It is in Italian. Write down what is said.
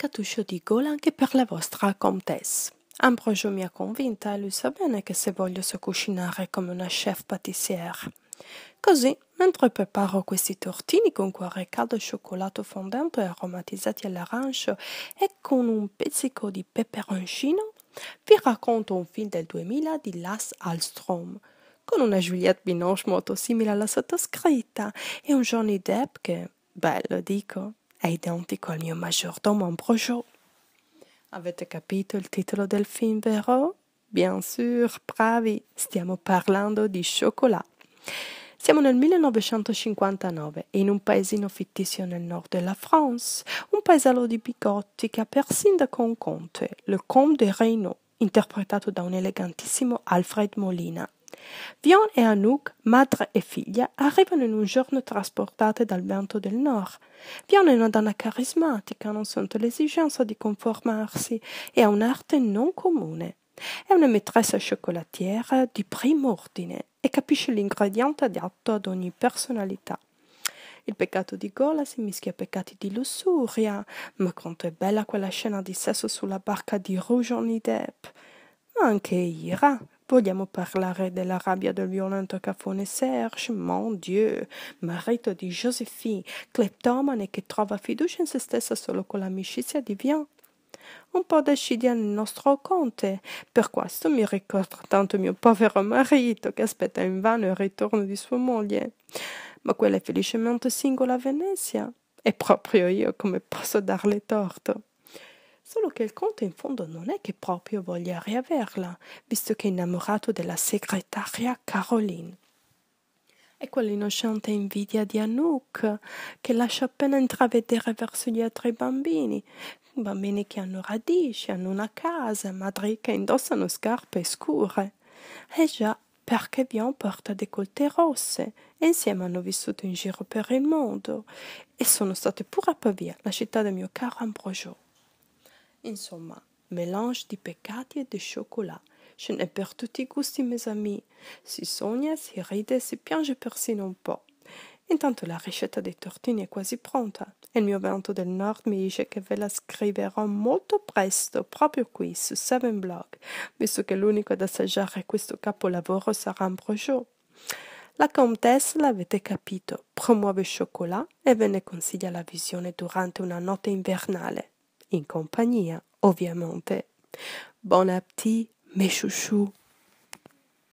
Catuscio di Gola anche per la vostra comtesse. Ambrogio mi ha convinta e lui sa bene che se voglio so cucinare come una chef pâtissière. Così, mentre preparo questi tortini con cuore caldo cioccolato fondente aromatizzati all'arancio e con un pizzico di peperoncino, vi racconto un film del 2000 di Lars Alstrom, con una Juliette Binoche molto simile alla sottoscritta e un Johnny Depp che, bello dico, è identico al mio maggiordomo Ambrogio. Avete capito il titolo del film, vero? Bien sûr, bravi, stiamo parlando di cioccolato. Siamo nel 1959 in un paesino fittizio nel nord della France, un paesello di bigotti che ha per sindaco un conte, le Comte de Reynaud, interpretato da un elegantissimo Alfred Molina, Vion e Anouk, madre e figlia, arrivano in un giorno trasportate dal vento del nord. Vion è una donna carismatica, non sente l'esigenza di conformarsi e ha un'arte non comune. È una maîtresse cioccolatiera di primo ordine e capisce l'ingrediente adatto ad ogni personalità. Il peccato di gola si mischia a peccati di lussuria, ma quanto è bella quella scena di sesso sulla barca di Rouge en Idep! Ma anche ira, Vogliamo parlare della rabbia del violento caffone Serge, mon Dieu, marito di Josephine, cleptomane che trova fiducia in se stessa solo con l'amicizia di Vian? Un po' d'ascidia nel nostro conte. Per questo mi ricorda tanto mio povero marito che aspetta invano il ritorno di sua moglie. Ma quella è felicemente singola a Venezia. E proprio io come posso darle torto? Solo che il conte in fondo non è che proprio voglia riaverla, visto che è innamorato della segretaria Caroline. E quell'innocente invidia di Anouk, che lascia appena intravedere verso gli altri bambini, bambini che hanno radici, hanno una casa, madri che indossano scarpe scure. E già, perché Bian porta dei colte rosse e insieme hanno vissuto in giro per il mondo e sono state pure a Pavia, la città del mio caro Ambrogio. Insomma, mélange di peccati e di cioccolato. Ce n'è per tutti i gusti, mes amis. Si sogna, si ride, si piange persino un po'. Intanto la ricetta dei tortini è quasi pronta il mio vento del nord mi dice che ve la scriverò molto presto proprio qui su Seven Blog, visto che l'unico ad assaggiare questo capolavoro sarà un Ambrogio. La Comtesse, l'avete capito, promuove il cioccolato e ve ne consiglia la visione durante una notte invernale. in compagnia, hein, ovviamente. Bon appétit, mes chouchous!